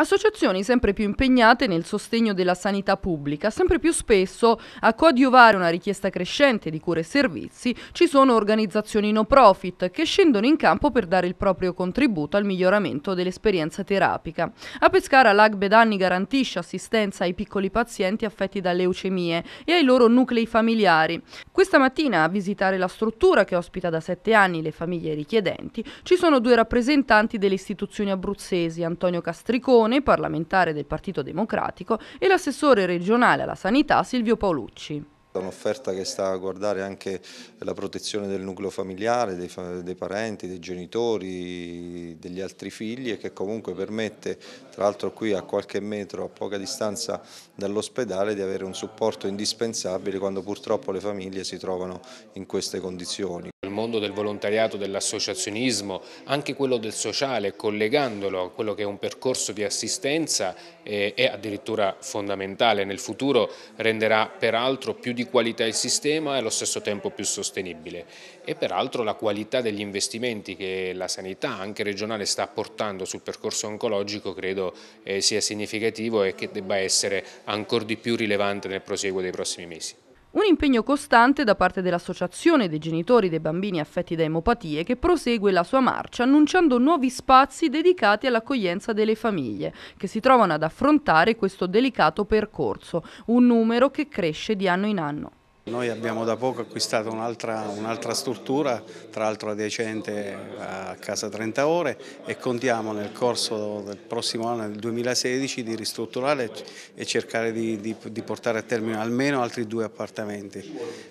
Associazioni sempre più impegnate nel sostegno della sanità pubblica, sempre più spesso a coadiuvare una richiesta crescente di cure e servizi ci sono organizzazioni no profit che scendono in campo per dare il proprio contributo al miglioramento dell'esperienza terapica. A Pescara l'AGBE Danni garantisce assistenza ai piccoli pazienti affetti da leucemie e ai loro nuclei familiari. Questa mattina a visitare la struttura che ospita da sette anni le famiglie richiedenti ci sono due rappresentanti delle istituzioni abruzzesi, Antonio Castricone Leone, parlamentare del Partito Democratico, e l'assessore regionale alla sanità Silvio Paolucci un'offerta che sta a guardare anche la protezione del nucleo familiare, dei, dei, parenti, dei genitori, degli altri figli e che comunque permette, tra l'altro qui a qualche metro, a poca distanza dall'ospedale, di avere un supporto indispensabile quando purtroppo le famiglie si trovano in queste condizioni. Il mondo del volontariato, dell'associazionismo, anche quello del sociale, collegandolo a quello che è un percorso di assistenza, eh, è addirittura fondamentale. Nel futuro renderà peraltro più di qualità il sistema e allo stesso tempo più sostenibile. E peraltro la qualità degli investimenti che la sanità, anche regionale, sta portando sul percorso oncologico credo eh, sia significativo e che debba essere ancora di più rilevante nel prosieguo dei prossimi mesi. Un impegno costante da parte dell'Associazione dei genitori dei bambini affetti da emopatie che prosegue la sua marcia annunciando nuovi spazi dedicati all'accoglienza delle famiglie che si trovano ad affrontare questo delicato percorso, un numero che cresce di anno in anno. Noi abbiamo da poco acquistato un'altra un struttura, tra l'altro adiacente a Casa 30 Ore e contiamo nel corso del prossimo anno, del 2016, di ristrutturare e cercare di, di, di portare a termine almeno altri due appartamenti.